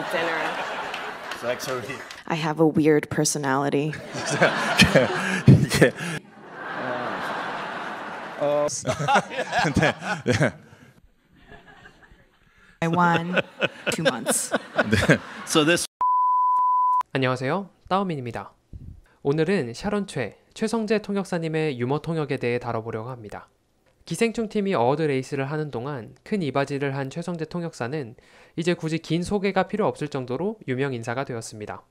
eat dinner. Like, so he... I have a weird personality. 이게 어. 네. 네. I won two months. 네. So this 안녕하세요. 따오민입니다. 오늘은 샤론 최, 최성재 통역사님의 유머 통역에 대해 다뤄보려고 합니다. 기생충 팀이 어워드 레이스를 하는 동안 큰 이바지를 한 최성재 통역사는 이제 굳이 긴 소개가 필요 없을 정도로 유명 인사가 되었습니다.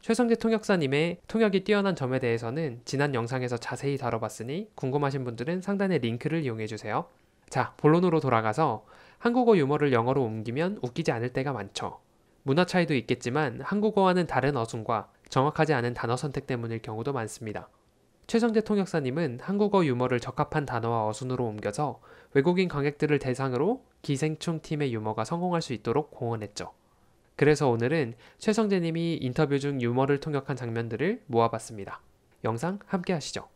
최성재 통역사님의 통역이 뛰어난 점에 대해서는 지난 영상에서 자세히 다뤄봤으니 궁금하신 분들은 상단의 링크를 이용해주세요. 자, 본론으로 돌아가서 한국어 유머를 영어로 옮기면 웃기지 않을 때가 많죠. 문화 차이도 있겠지만 한국어와는 다른 어순과 정확하지 않은 단어 선택 때문일 경우도 많습니다. 최성재 통역사님은 한국어 유머를 적합한 단어와 어순으로 옮겨서 외국인 관객들을 대상으로 기생충 팀의 유머가 성공할 수 있도록 공헌했죠. 그래서 오늘은 최성재님이 인터뷰 중 유머를 통역한 장면들을 모아봤습니다. 영상 함께 하시죠.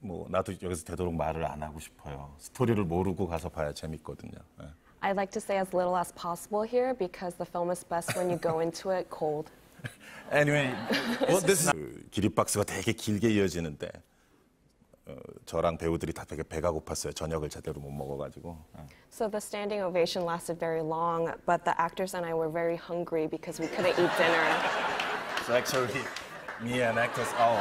뭐 나도 여기서 되도록 말을 안 하고 싶어요. 스토리를 모르고 가서 봐야 재밌거든요. 네. 예. I like to say as little as possible here because the film is best when you go into it cold. anyway, well, this is 기립박수가 되게 길게 이어지는데 저랑 배우들이 다 되게 배가 고팠어요. 저녁을 제대로 못 먹어가지고. So the standing ovation lasted very long, but the actors and I were very hungry because we couldn't eat dinner. So actually, me and actors all.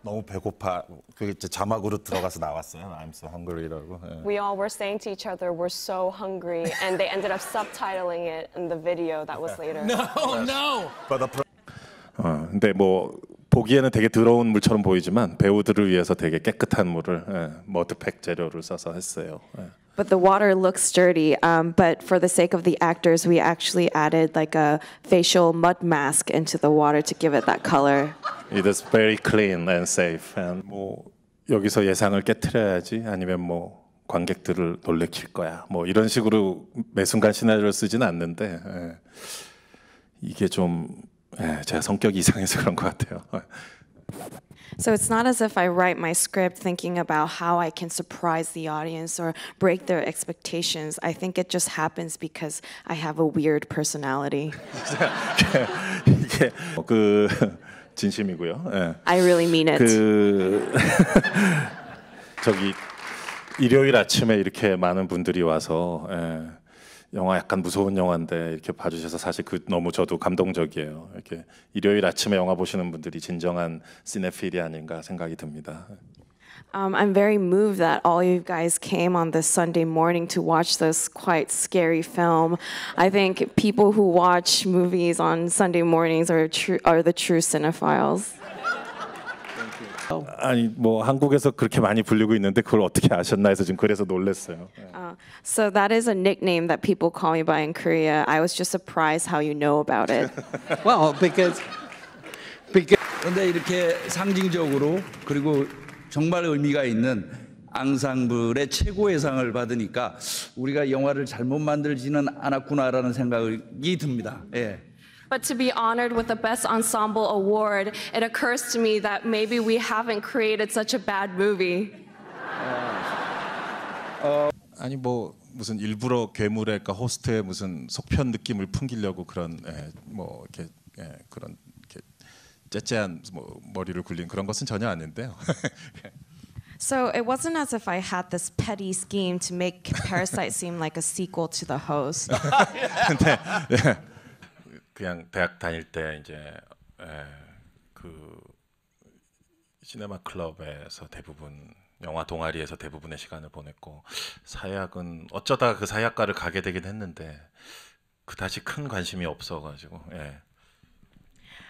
너무 배고파. 그게 이제 자막으로 들어가서 나왔어요. I'm so hungry라고. 예. We all were saying to each other, we're so hungry, and they ended up subtitling it in the video that was later. No, no. But the. 어, 근데 뭐. 보기에는 되게 더러운 물처럼 보이지만 배우들을 위해서 되게 깨끗한 물을 예, 머드팩 재료를 써서 했어요. 예. But the water looks dirty. Um, but for the sake of the actors, we actually added like a facial mud mask into the water to give it that color. It is very clean and safe. And 뭐 여기서 예상을 깨트려야지 아니면 뭐 관객들을 놀래킬 거야. 뭐 이런 식으로 매 순간 시나리오를 쓰지는 않는데 예. 이게 좀 예, 제가 성격이 이상해서 그런 것 같아요. So it's not as if I write my script thinking about how I can surprise the audience or break their expectations. I think it just happens because I have a weird personality. 이게 그 진심이고요. 예. I really mean it. 그 저기 일요일 아침에 이렇게 많은 분들이 와서 예. 영화 약간 무서운 영화인데 이렇게 봐주셔서 사실 그 너무 저도 감동적이에요. 이렇게 일요일 아침에 영화 보시는 분들이 진정한 시네필이 아닌가 생각이 듭니다. Um, I'm very moved that all you guys came on this Sunday morning to watch this quite scary film. I think people who watch movies on Sunday mornings are, true, are the true cinephiles. 아니 뭐 한국에서 그렇게 많이 불리고 있는데 그걸 어떻게 아셨나 해서 지금 그래서 놀랐어요. Uh, so that is a nickname that people call me by in Korea. I was just surprised how you know about it. well, because because 근데 이렇게 상징적으로 그리고 정말 의미가 있는 앙상블의 최고의 상을 받으니까 우리가 영화를 잘못 만들지는 않았구나라는 생각이 듭니다. 예. But to be honored with the Best Ensemble Award, it occurs to me that maybe we haven't created such a bad movie. 어, uh, 아니 뭐 무슨 일부러 괴물의 그러니까 호스트의 무슨 속편 느낌을 풍기려고 그런 예, 뭐 이렇게 예, 그런 이렇게 째째한 뭐, 머리를 굴린 그런 것은 전혀 아닌데요. So it wasn't as if I had this petty scheme to make Parasite seem like a sequel to The Host. 근데 예, 그냥 대학 다닐 때 이제 에, 그 시네마 클럽에서 대부분 영화 동아리에서 대부분의 시간을 보냈고 사약은 어쩌다 그 사약과를 가게 되긴 했는데 그다지 큰 관심이 없어가지고 예.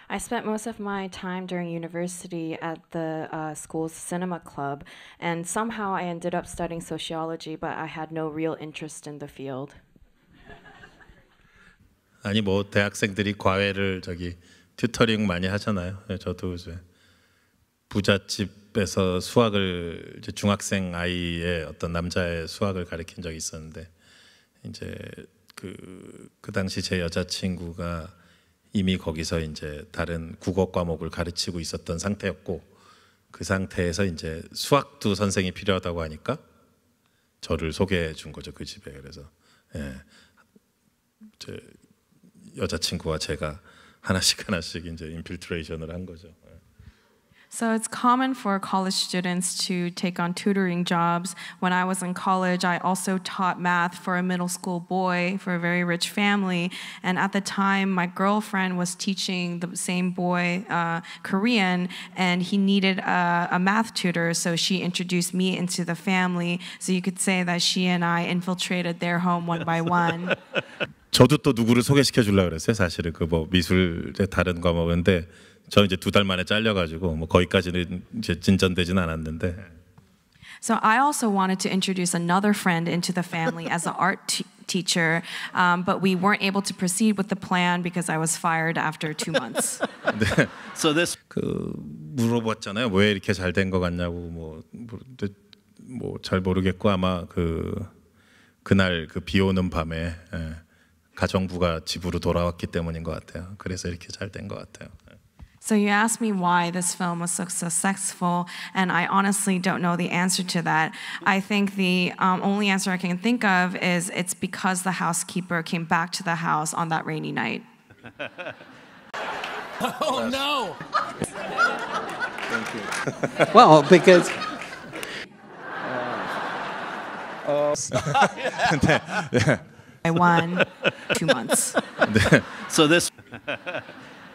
I spent most of my time during university at the uh, school's cinema club, and somehow I ended up studying sociology, but I had no real interest in the field. 아니 뭐 대학생들이 과외를 저기 튜터링 많이 하잖아요. 예, 저도 이제 부잣집에서 수학을 이제 중학생 아이의 어떤 남자의 수학을 가르친 적이 있었는데 이제 그그 그 당시 제 여자친구가 이미 거기서 이제 다른 국어 과목을 가르치고 있었던 상태였고 그 상태에서 이제 수학도 선생이 필요하다고 하니까 저를 소개해 준 거죠 그 집에 그래서 예. 여자친구와 제가 하나씩 하나씩 이제 인필트레이션을 한 거죠. So it's common for college students to take on tutoring jobs. When I was in college, I also taught math for a middle school boy for a very rich family. And at the time, my girlfriend was teaching the same boy uh, Korean, and he needed a, a math tutor. So she introduced me into the family. So you could say that she and I infiltrated their home one by one. 저도 또 누구를 소개시켜 주려고 그랬어요. 사실은 그 뭐 미술의 다른 과목인데 저 이제 두 달 만에 잘려가지고 뭐 거기까지는 이제 진전되진 않았는데. So I also wanted to introduce another friend into the family as an art teacher, um, but we weren't able to proceed with the plan because I was fired after two months. 네. So this 그 물어봤잖아요. 왜 이렇게 잘된것 같냐고 뭐뭐잘 모르겠고 아마 그 그날 그 비 오는 밤에 예, 가정부가 집으로 돌아왔기 때문인 것 같아요. 그래서 이렇게 잘된것 같아요. So you asked me why this film was so successful, and I honestly don't know the answer to that. I think the um, only answer I can think of is it's because the housekeeper came back to the house on that rainy night. oh no! Thank you. well, because. Uh, oh. I won two months. so this.